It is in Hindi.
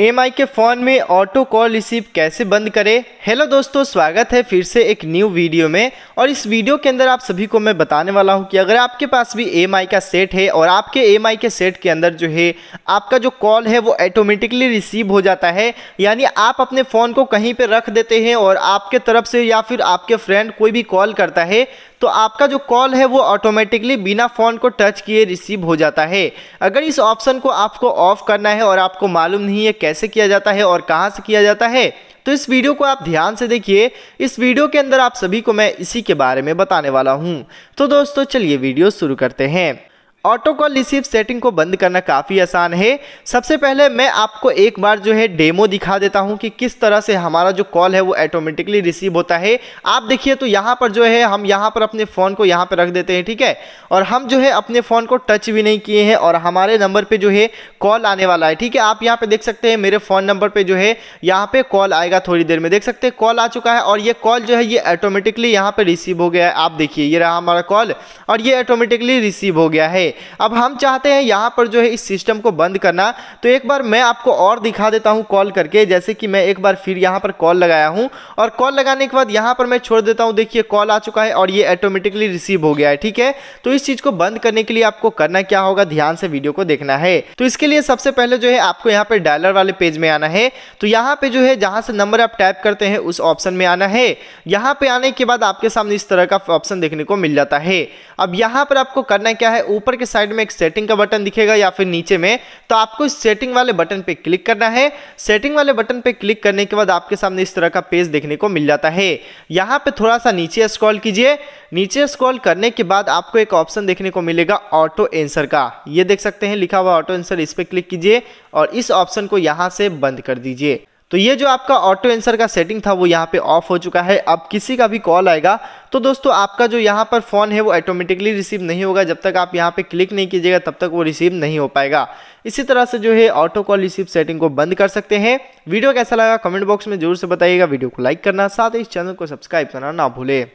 एम के फ़ोन में ऑटो कॉल रिसीव कैसे बंद करें हेलो दोस्तों स्वागत है फिर से एक न्यू वीडियो में और इस वीडियो के अंदर आप सभी को मैं बताने वाला हूं कि अगर आपके पास भी एम का सेट है और आपके एम के सेट के अंदर जो है आपका जो कॉल है वो ऑटोमेटिकली रिसीव हो जाता है यानी आप अपने फ़ोन को कहीं पर रख देते हैं और आपके तरफ से या फिर आपके फ्रेंड कोई भी कॉल करता है तो आपका जो कॉल है वो ऑटोमेटिकली बिना फ़ोन को टच किए रिसीव हो जाता है अगर इस ऑप्शन को आपको ऑफ करना है और आपको मालूम नहीं है कैसे किया जाता है और कहाँ से किया जाता है तो इस वीडियो को आप ध्यान से देखिए इस वीडियो के अंदर आप सभी को मैं इसी के बारे में बताने वाला हूँ तो दोस्तों चलिए वीडियो शुरू करते हैं ऑटो कॉल रिसीव सेटिंग को बंद करना काफ़ी आसान है सबसे पहले मैं आपको एक बार जो है डेमो दिखा देता हूँ कि किस तरह से हमारा जो कॉल है वो ऑटोमेटिकली रिसीव होता है आप देखिए तो यहाँ पर जो है हम यहाँ पर अपने फ़ोन को यहाँ पर रख देते हैं ठीक है और हम जो है अपने फ़ोन को टच भी नहीं किए हैं और हमारे नंबर पर जो है कॉल आने वाला है ठीक है आप यहाँ पर देख सकते हैं मेरे फ़ोन नंबर पर जो है यहाँ पर कॉल आएगा थोड़ी देर में देख सकते हैं कॉल आ चुका है और ये कॉल जो है ये ऑटोमेटिकली यहाँ पर रिसीव हो गया है आप देखिए ये रहा हमारा कॉल और ये ऑटोमेटिकली रिसीव हो गया है अब हम चाहते हैं यहाँ पर जो है इस सिस्टम को बंद करना तो एक बार मैं आपको और दिखा देता हूँ कॉल करके जैसे कि मैं एक बार फिर यहाँ पर कॉल लगाया हूँ और कॉल लगाने के बाद यहाँ पर मैं छोड़ देता हूँ देखिए कॉल आ चुका है और ये ऑटोमेटिकली रिसीव हो गया है ठीक है तो इस चीज़ को बंद करने के लिए आपको करना क्या होगा ध्यान से वीडियो को देखना है तो इसके लिए सबसे पहले जो है आपको यहाँ पर डायलर वाले पेज में आना है तो यहाँ पर जो है जहाँ से नंबर आप टाइप करते हैं उस ऑप्शन में आना है यहाँ पर आने के बाद आपके सामने इस तरह का ऑप्शन देखने को मिल जाता है अब यहाँ पर आपको करना क्या है ऊपर के साइड में एक सेटिंग का बटन दिखेगा या फिर नीचे में तो आपको इस सेटिंग वाले बटन पे क्लिक करना है सेटिंग वाले बटन पे क्लिक करने के बाद आपके सामने इस तरह का पेज देखने को मिल जाता है यहाँ पे थोड़ा सा नीचे स्क्रॉल कीजिए नीचे स्क्रॉल करने के बाद आपको एक ऑप्शन देखने को मिलेगा ऑटो एंसर का ये देख सकते हैं लिखा हुआ ऑटो एंसर इस पर क्लिक कीजिए और इस ऑप्शन को यहाँ से बंद कर दीजिए तो ये जो आपका ऑटो एंसर का सेटिंग था वो यहाँ पे ऑफ हो चुका है अब किसी का भी कॉल आएगा तो दोस्तों आपका जो यहाँ पर फ़ोन है वो ऑटोमेटिकली रिसीव नहीं होगा जब तक आप यहाँ पे क्लिक नहीं कीजिएगा तब तक वो रिसीव नहीं हो पाएगा इसी तरह से जो है ऑटो कॉल रिसीव सेटिंग को बंद कर सकते हैं वीडियो कैसा लगा कमेंट बॉक्स में जरूर से बताइएगा वीडियो को लाइक करना साथ ही इस चैनल को सब्सक्राइब करना ना भूले